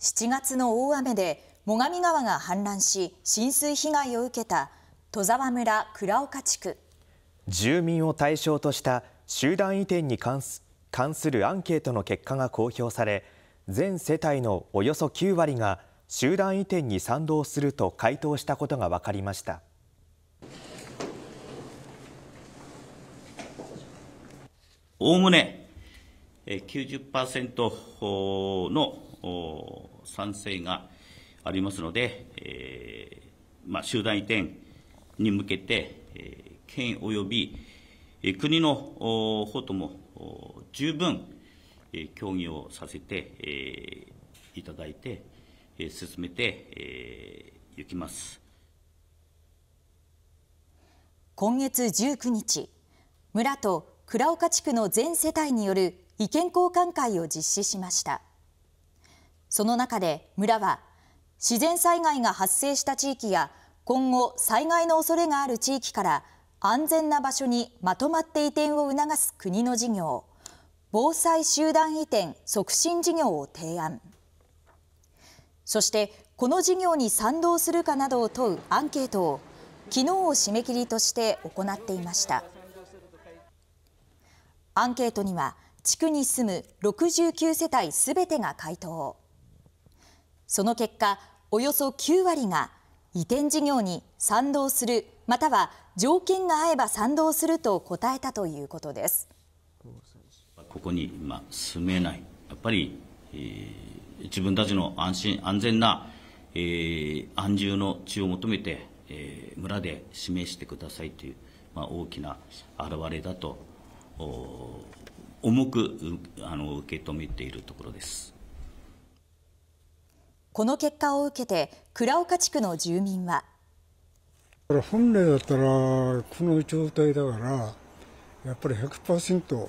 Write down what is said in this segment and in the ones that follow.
7月の大雨で最上川が氾濫し浸水被害を受けた戸沢村倉岡地区住民を対象とした集団移転に関するアンケートの結果が公表され全世帯のおよそ9割が集団移転に賛同すると回答したことが分かりましたおね90%の賛成がありますので、えー、まあ、集団移転に向けて、えー、県及び、え国の方とも十分、え協議をさせて、えー、いただいて、え進めてい、えー、きます。今月19日、村と倉岡地区の全世帯による意見交換会を実施しました。その中で村は自然災害が発生した地域や今後災害の恐れがある地域から安全な場所にまとまって移転を促す国の事業防災集団移転促進事業を提案そしてこの事業に賛同するかなどを問うアンケートを昨日を締め切りとして行っていましたアンケートには地区に住む69世帯すべてが回答その結果およそ9割が移転事業に賛同するまたは条件が合えば賛同すると答えたということですここに住めないやっぱり、えー、自分たちの安心安全な、えー、安住の地を求めて、えー、村で示してくださいという、まあ、大きな表れだと重くあの受け止めているところです。この結果を受けて倉岡地区の住民は本来だったらこの状態だからやっぱり100%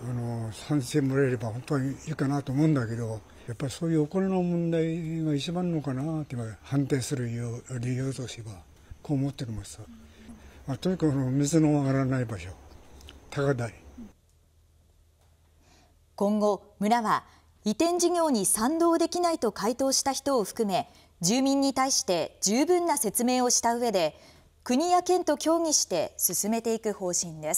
あの賛成もらえれば本当はいいかなと思うんだけどやっぱりそういうお金の問題が一番のかなって判定する理由としてはこう思ってました、まあ、とにかく水の上がらない場所高台今後村は移転事業に賛同できないと回答した人を含め住民に対して十分な説明をした上で国や県と協議して進めていく方針です。